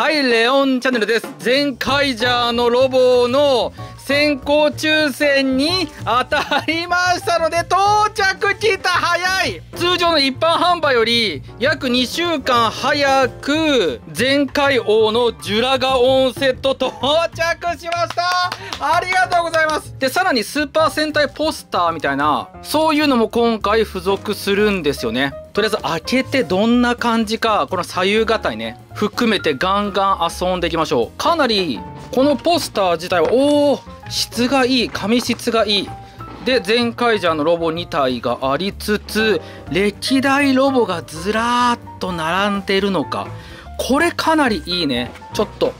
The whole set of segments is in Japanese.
はい、レオンチャンネルです。全カイジャーのロボの先行抽選に当たりましたので、到着来た早い通常の一般販売より約2週間早く全開王のジュラガオンセット到着しましたありがとうございますでさらにスーパー戦隊ポスターみたいなそういうのも今回付属するんですよねとりあえず開けてどんな感じかこの左右がたいね含めてガンガン遊んでいきましょうかなりこのポスター自体はおお質がいい紙質がいいで前回じゃのロボ2体がありつつ歴代ロボがずらーっと並んでるのかこれかなりいいねちょっと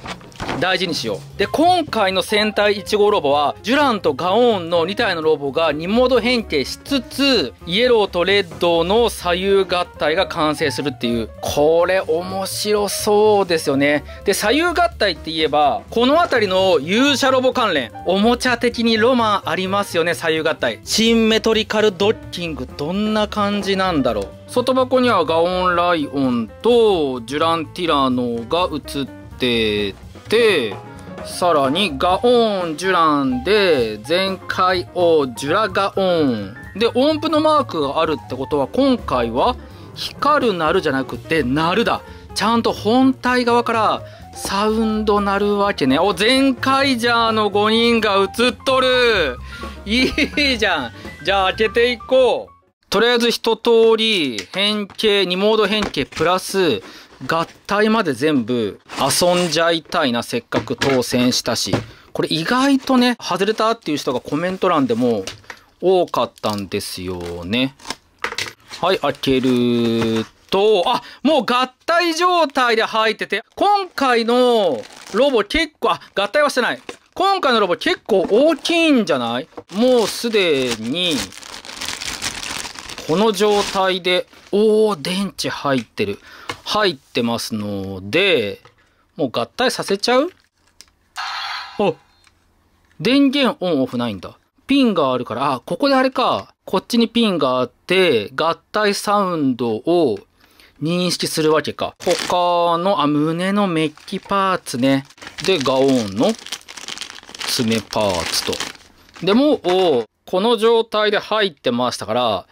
大事にしようで今回の戦隊1号ロボはジュランとガオーンの2体のロボが2モード変形しつつイエローとレッドの左右合体が完成するっていうこれ面白そうですよねで左右合体って言えばこの辺りの勇者ロボ関連おもちゃ的にロマンありますよね左右合体シンメトリカルドッキングどんな感じなんだろう外箱にはガオンライオンとジュランティラノが映ってててさらにガオンジュランで前回をジュラガオンで音符のマークがあるってことは今回は光る鳴るじゃなくて鳴るだちゃんと本体側からサウンド鳴るわけねお前回じゃあの5人が映っとるいいじゃんじゃあ開けていこうとりあえず一通り変形2モード変形プラス合体まで全部遊んじゃいたいな、せっかく当選したし。これ意外とね、外れたっていう人がコメント欄でも多かったんですよね。はい、開けると、あ、もう合体状態で入ってて、今回のロボ結構、あ、合体はしてない。今回のロボ結構大きいんじゃないもうすでに、この状態で、おー、電池入ってる。入ってますので、もう合体させちゃうあ、電源オンオフないんだ。ピンがあるから、あ、ここであれか。こっちにピンがあって、合体サウンドを認識するわけか。他の、あ、胸のメッキパーツね。で、ガオンの爪パーツと。でも、この状態で入ってましたから、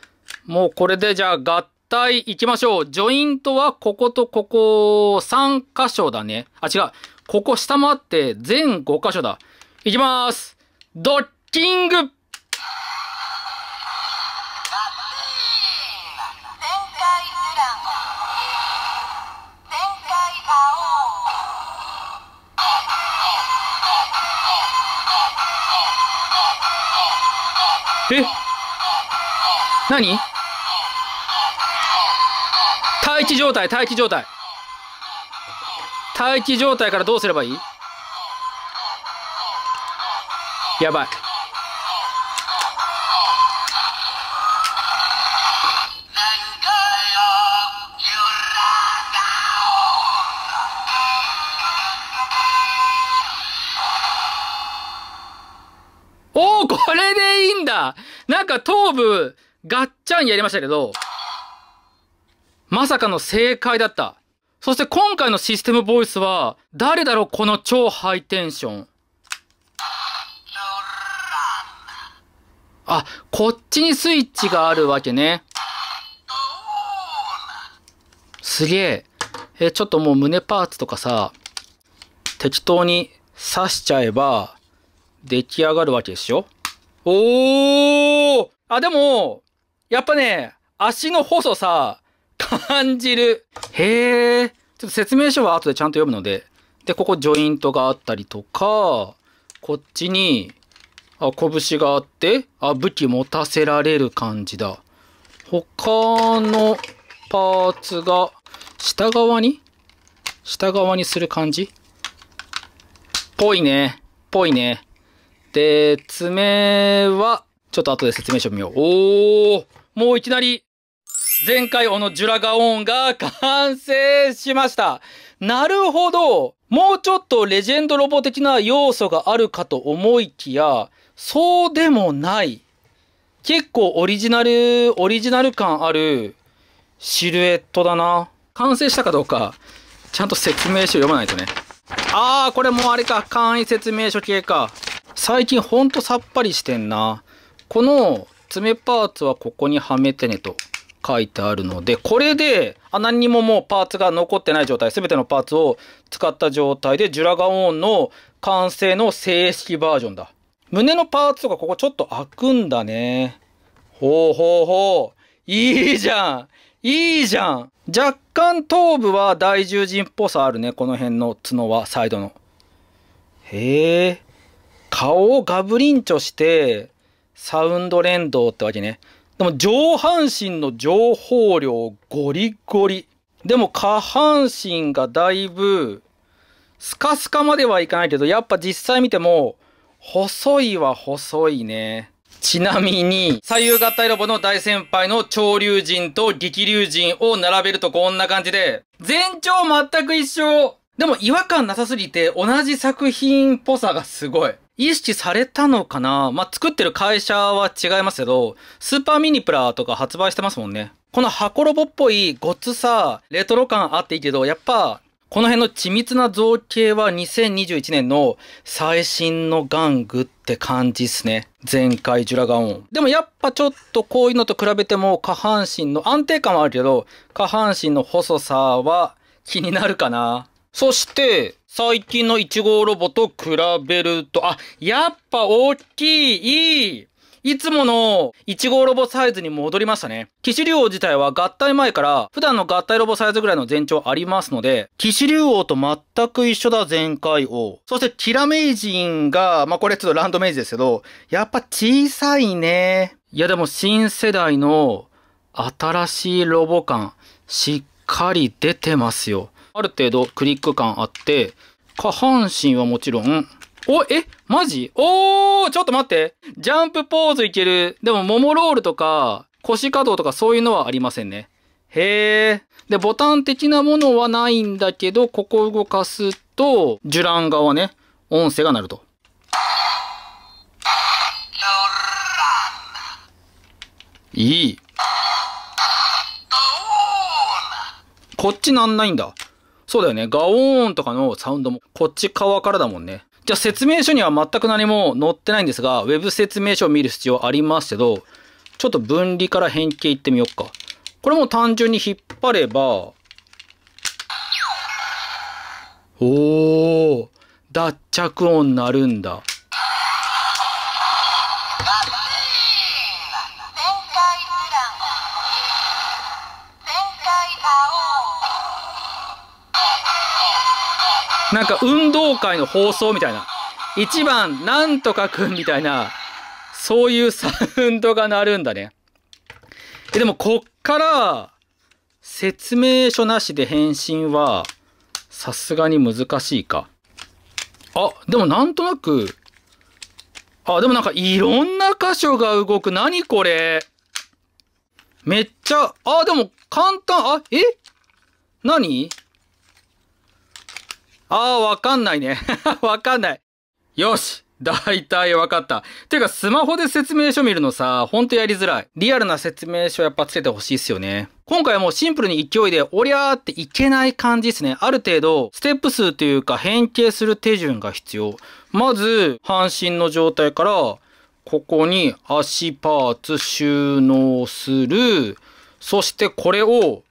もうこれでじゃあ合対行きましょう。ジョイントはこことここ3箇所だね。あ、違う。ここ下回って全5箇所だ。行きます。ドッキングえ何置状態待機状態待機状態からどうすればいいやばいおおこれでいいんだなんか頭部ガッチャンやりましたけどまさかの正解だった。そして今回のシステムボイスは、誰だろうこの超ハイテンション。あ、こっちにスイッチがあるわけね。すげえ。え、ちょっともう胸パーツとかさ、適当に刺しちゃえば、出来上がるわけでしょおーあ、でも、やっぱね、足の細さ、感じる。へえ。ちょっと説明書は後でちゃんと読むので。で、ここジョイントがあったりとか、こっちに、あ、拳があって、あ、武器持たせられる感じだ。他のパーツが下側に下側にする感じぽいね。ぽいね。で、爪は、ちょっと後で説明書見よう。おーもういきなり前回このジュラガオンが完成しました。なるほど。もうちょっとレジェンドロボ的な要素があるかと思いきや、そうでもない。結構オリジナル、オリジナル感あるシルエットだな。完成したかどうか、ちゃんと説明書読まないとね。あー、これもあれか。簡易説明書系か。最近ほんとさっぱりしてんな。この爪パーツはここにはめてねと。書いてあるのでこれであ何にももうパーツが残ってない状態全てのパーツを使った状態でジュラガオンの完成の正式バージョンだ胸のパーツとかここちょっと開くんだねほうほうほういいじゃんいいじゃん若干頭部は大獣人っぽさあるねこの辺の角はサイドのへえ顔をガブリンチョしてサウンド連動ってわけねでも上半身の情報量ゴリゴリ。でも下半身がだいぶ、スカスカまではいかないけど、やっぱ実際見ても、細いは細いね。ちなみに、左右合体ロボの大先輩の潮流人と激流人を並べるとこんな感じで、全長全く一緒でも違和感なさすぎて同じ作品っぽさがすごい。意識されたのかなまあ、作ってる会社は違いますけど、スーパーミニプラとか発売してますもんね。この箱ロボっぽいごつさ、レトロ感あっていいけど、やっぱ、この辺の緻密な造形は2021年の最新の玩具って感じっすね。前回ジュラガオン。でもやっぱちょっとこういうのと比べても下半身の安定感はあるけど、下半身の細さは気になるかな。そして、最近の1号ロボと比べると、あ、やっぱ大きい、いいいつもの1号ロボサイズに戻りましたね。騎士竜王自体は合体前から普段の合体ロボサイズぐらいの全長ありますので、騎士竜王と全く一緒だ前回王。そしてキラ名人が、まあ、これちょっとランドメイジですけど、やっぱ小さいね。いやでも新世代の新しいロボ感しっかり出てますよ。ある程度クリック感あって、下半身はもちろん、お、えマジおーちょっと待ってジャンプポーズいける。でも、ももロールとか、腰稼働とかそういうのはありませんね。へえ。で、ボタン的なものはないんだけど、ここを動かすと、ジュラン側ね、音声が鳴ると。いい。こっちなんないんだ。そうだよね。ガオーンとかのサウンドも、こっち側からだもんね。じゃあ説明書には全く何も載ってないんですが、web 説明書を見る必要ありますけど、ちょっと分離から変形いってみようか。これも単純に引っ張れば、おー、脱着音なるんだ。なんか運動会の放送みたいな。1番、なんとかくんみたいな、そういうサウンドが鳴るんだね。でも、こっから、説明書なしで返信は、さすがに難しいか。あ、でもなんとなく、あ、でもなんかいろんな箇所が動く。何これめっちゃ、あ、でも簡単、あ、え何ああ、わかんないね。わかんない。よしだいたいわかった。てか、スマホで説明書見るのさ、ほんとやりづらい。リアルな説明書やっぱつけてほしいっすよね。今回はもうシンプルに勢いで、おりゃーっていけない感じっすね。ある程度、ステップ数というか変形する手順が必要。まず、半身の状態から、ここに足パーツ収納する。そしてこれを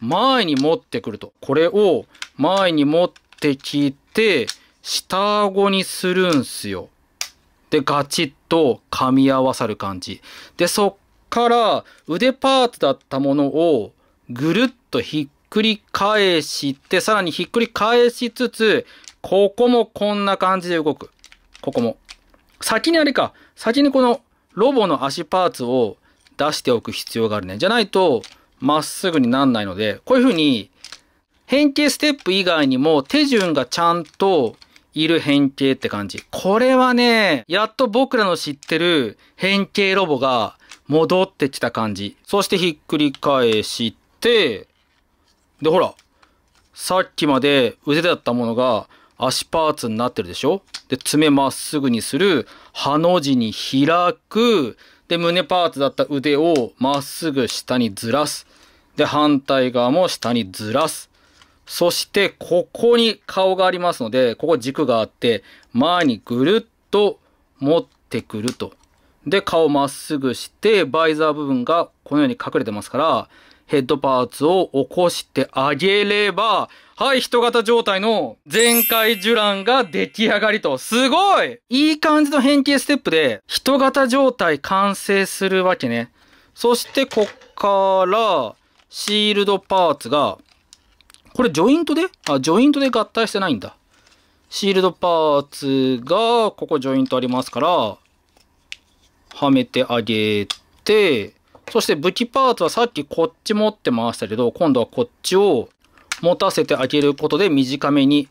前に持ってくると。これを前に持ってせ聞いて、下顎にするんすよ。で、ガチッと噛み合わさる感じ。で、そっから腕パーツだったものをぐるっとひっくり返して、さらにひっくり返しつつ、ここもこんな感じで動く。ここも。先にあれか。先にこのロボの足パーツを出しておく必要があるね。じゃないと、まっすぐになんないので、こういう風に変形ステップ以外にも手順がちゃんといる変形って感じ。これはね、やっと僕らの知ってる変形ロボが戻ってきた感じ。そしてひっくり返して、で、ほら、さっきまで腕だったものが足パーツになってるでしょで、爪まっすぐにする、ハの字に開く、で、胸パーツだった腕をまっすぐ下にずらす。で、反対側も下にずらす。そしてここに顔がありますので、ここ軸があって、前にぐるっと持ってくると。で、顔まっすぐして、バイザー部分がこのように隠れてますから、ヘッドパーツを起こしてあげれば、はい、人型状態の全開受卵が出来上がりと。すごいいい感じの変形ステップで、人型状態完成するわけね。そして、こっから、シールドパーツがこれジョイントであ、ジョイントで合体してないんだ。シールドパーツが、ここジョイントありますから、はめてあげて、そして武器パーツはさっきこっち持ってましたけど、今度はこっちを持たせてあげることで短めに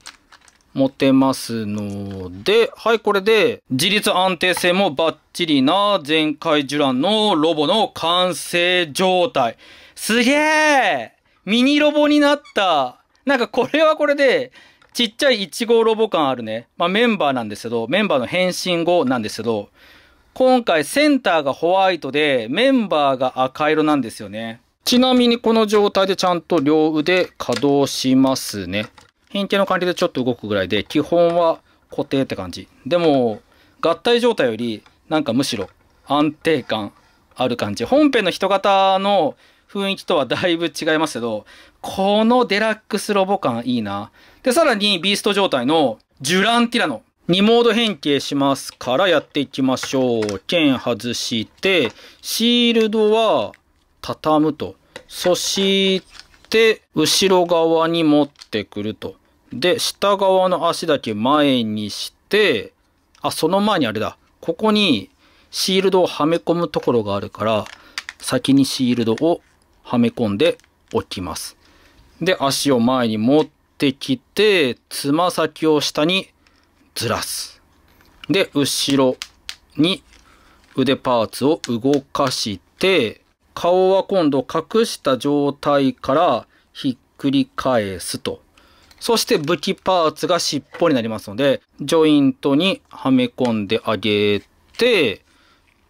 持てますので、はい、これで自立安定性もバッチリな全開ジュランのロボの完成状態。すげえミニロボになった。なんかこれはこれで、ちっちゃい1号ロボ感あるね。まあ、メンバーなんですけど、メンバーの変身後なんですけど、今回センターがホワイトで、メンバーが赤色なんですよね。ちなみにこの状態でちゃんと両腕稼働しますね。変形の管理でちょっと動くぐらいで、基本は固定って感じ。でも、合体状態より、なんかむしろ安定感ある感じ。本編の人型の雰囲気とはだいぶ違いますけど、このデラックスロボ感いいな。で、さらにビースト状態のジュランティラノ。2モード変形しますからやっていきましょう。剣外して、シールドは畳むと。そして、後ろ側に持ってくると。で、下側の足だけ前にして、あ、その前にあれだ。ここにシールドをはめ込むところがあるから、先にシールドをはめ込んでおきます。で、足を前に持ってきて、つま先を下にずらす。で、後ろに腕パーツを動かして、顔は今度隠した状態からひっくり返すと。そして武器パーツが尻尾になりますので、ジョイントにはめ込んであげて、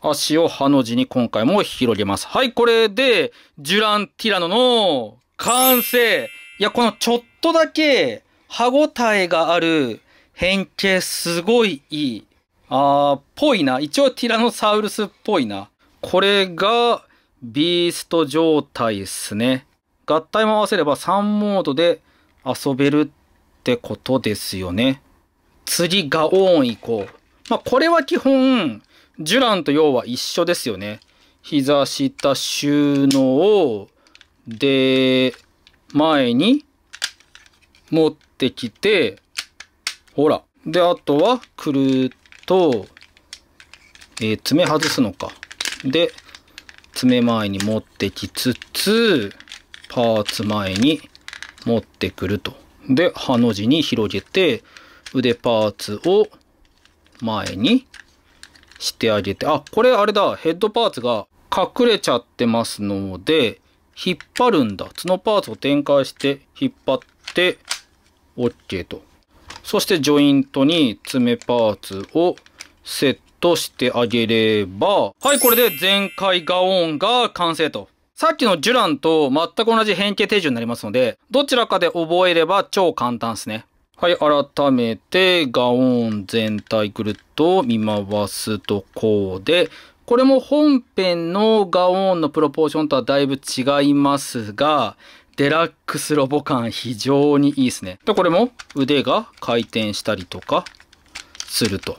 足をハの字に今回も広げます。はい、これで、ジュランティラノの完成いや、このちょっとだけ歯応えがある変形すごいいい。あー、ぽいな。一応ティラノサウルスっぽいな。これがビースト状態っすね。合体も合わせれば3モードで遊べるってことですよね。次、ガオーン行こう。まあ、これは基本、ジュランと要は一緒ですよね。膝下収納で、前に持ってきて、ほら。で、あとは、くるっと、えー、爪外すのか。で、爪前に持ってきつつ、パーツ前に持ってくると。で、ハの字に広げて、腕パーツを前にしてあげて、あ、これあれだ、ヘッドパーツが隠れちゃってますので、引っ張るんだ。角パーツを展開して引っ張って、OK と。そしてジョイントに爪パーツをセットしてあげれば、はい、これで全開ガオンが完成と。さっきのジュランと全く同じ変形手順になりますので、どちらかで覚えれば超簡単ですね。はい、改めて、ガオン全体ぐるっと見回すとこうで、これも本編のガオンのプロポーションとはだいぶ違いますが、デラックスロボ感非常にいいですね。で、これも腕が回転したりとかすると。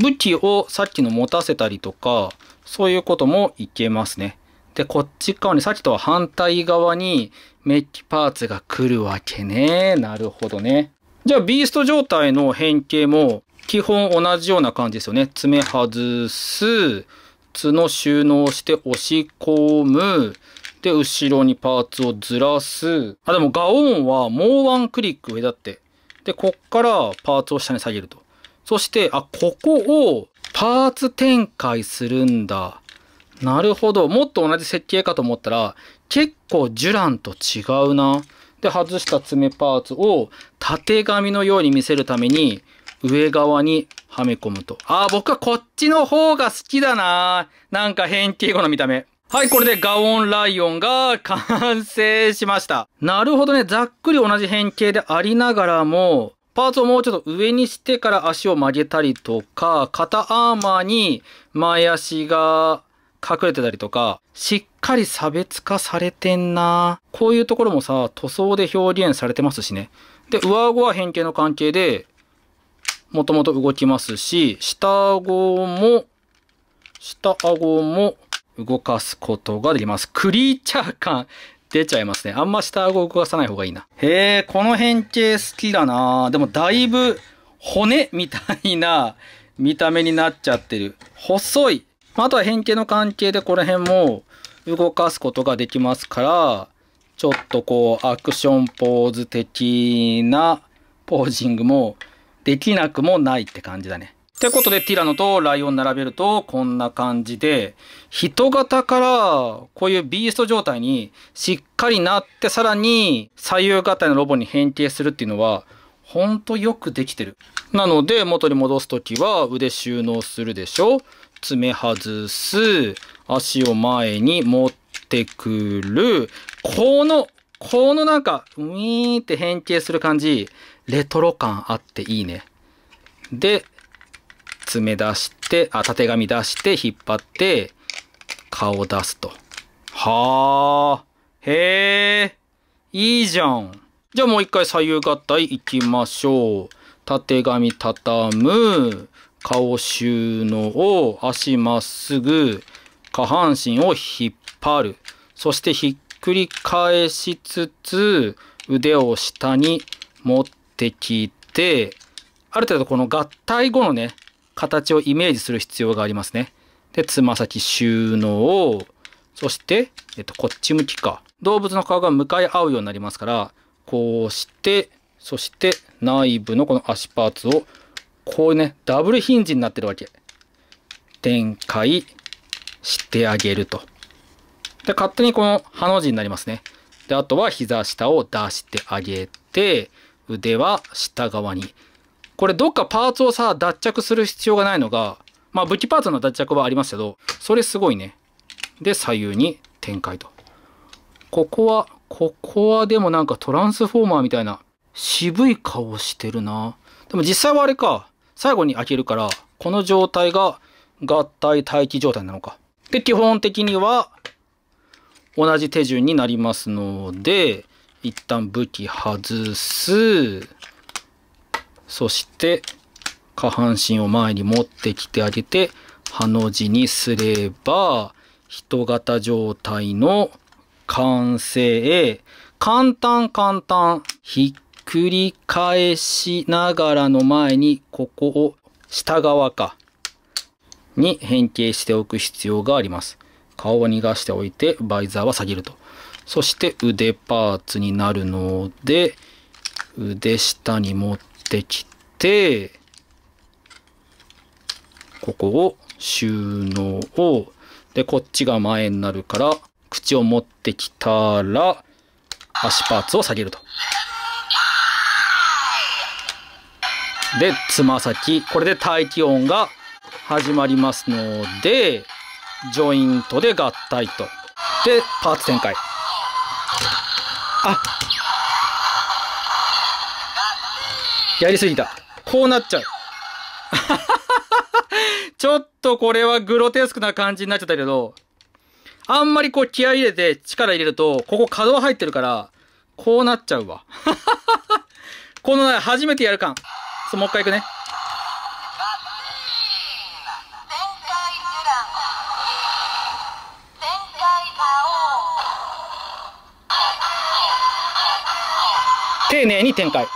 武器をさっきの持たせたりとか、そういうこともいけますね。で、こっち側に、さっきとは反対側にメッキパーツが来るわけね。なるほどね。じゃあ、ビースト状態の変形も、基本同じような感じですよね。爪外す、角収納して押し込む、で、後ろにパーツをずらす。あ、でもガオンはもうワンクリック上だって。で、こっからパーツを下に下げると。そして、あ、ここをパーツ展開するんだ。なるほど。もっと同じ設計かと思ったら、結構ジュランと違うな。で、外した爪パーツを縦紙のように見せるために上側にはめ込むと。ああ、僕はこっちの方が好きだななんか変形後の見た目。はい、これでガオンライオンが完成しました。なるほどね。ざっくり同じ変形でありながらも、パーツをもうちょっと上にしてから足を曲げたりとか、肩アーマーに前足が隠れてたりとか、しっかり差別化されてんなこういうところもさ、塗装で表現されてますしね。で、上顎は変形の関係で、もともと動きますし、下顎も、下顎も動かすことができます。クリーチャー感出ちゃいますね。あんま下顎を動かさない方がいいな。へえ、この変形好きだなでもだいぶ骨みたいな見た目になっちゃってる。細い。あとは変形の関係でこの辺も動かすことができますから、ちょっとこうアクションポーズ的なポージングもできなくもないって感じだね。ってことでティラノとライオン並べるとこんな感じで、人型からこういうビースト状態にしっかりなってさらに左右型のロボに変形するっていうのは、ほんとよくできてる。なので元に戻すときは腕収納するでしょ爪外す、足を前に持ってくる、この、このなんか、ウィーンって変形する感じ、レトロ感あっていいね。で、爪出して、あ、縦紙出して、引っ張って、顔出すと。はあ、へえ、いいじゃん。じゃあもう一回左右合体いきましょう。縦紙畳む。顔収納を足まっすぐ下半身を引っ張るそしてひっくり返しつつ腕を下に持ってきてある程度この合体後のね形をイメージする必要がありますね。でつま先収納をそして、えっと、こっち向きか動物の顔が向かい合うようになりますからこうしてそして内部のこの足パーツをこういうね、ダブルヒンジになってるわけ。展開してあげると。で、勝手にこのハの字になりますね。で、あとは膝下を出してあげて、腕は下側に。これどっかパーツをさ、脱着する必要がないのが、まあ武器パーツの脱着はありますけど、それすごいね。で、左右に展開と。ここは、ここはでもなんかトランスフォーマーみたいな渋い顔してるな。でも実際はあれか。最後に開けるから、この状態が合体待機状態なのか。で、基本的には同じ手順になりますので、一旦武器外す。そして、下半身を前に持ってきてあげて、ハの字にすれば、人型状態の完成。簡単簡単。繰り返しながらの前に、ここを下側か、に変形しておく必要があります。顔を逃がしておいて、バイザーは下げると。そして腕パーツになるので、腕下に持ってきて、ここを収納を、で、こっちが前になるから、口を持ってきたら、足パーツを下げると。でつま先これで大気音が始まりますのでジョイントで合体とでパーツ展開あやりすぎたこうなっちゃう ちょっとこれはグロテスクな感じになっちゃったけどあんまりこう気合入れて力入れるとここ可動入ってるからこうなっちゃうわ この初めてやる感ともう一回いくね丁寧に展開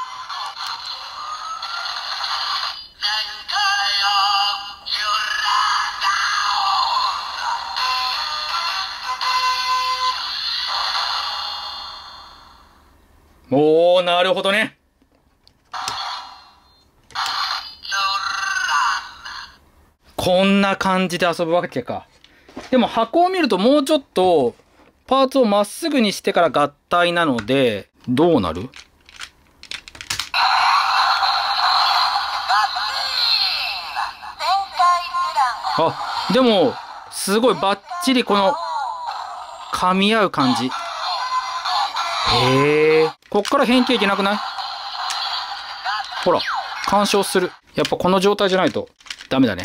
おーなるほどねこんな感じで遊ぶわけか。でも箱を見るともうちょっとパーツをまっすぐにしてから合体なので、どうなるあ、でも、すごいバッチリこの、噛み合う感じ。へえ。こっから変形いけなくないほら、干渉する。やっぱこの状態じゃないとダメだね。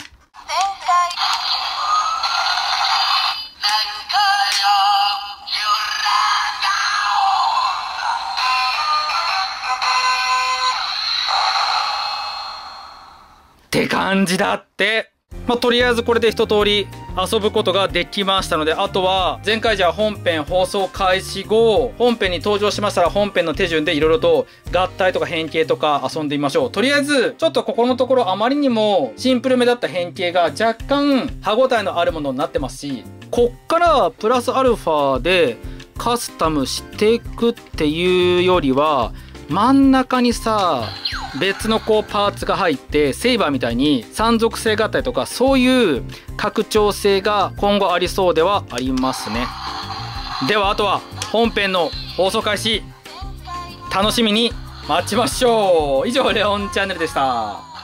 感じだって。まあ、とりあえずこれで一通り遊ぶことができましたので、あとは、前回じゃあ本編放送開始後、本編に登場しましたら本編の手順で色々と合体とか変形とか遊んでみましょう。とりあえず、ちょっとここのところあまりにもシンプルめだった変形が若干歯応えのあるものになってますし、こっからプラスアルファでカスタムしていくっていうよりは、真ん中にさ、別のこうパーツが入ってセイバーみたいに三属性があったりとかそういう拡張性が今後ありそうではありますねではあとは本編の放送開始楽しみに待ちましょう以上レオンチャンネルでした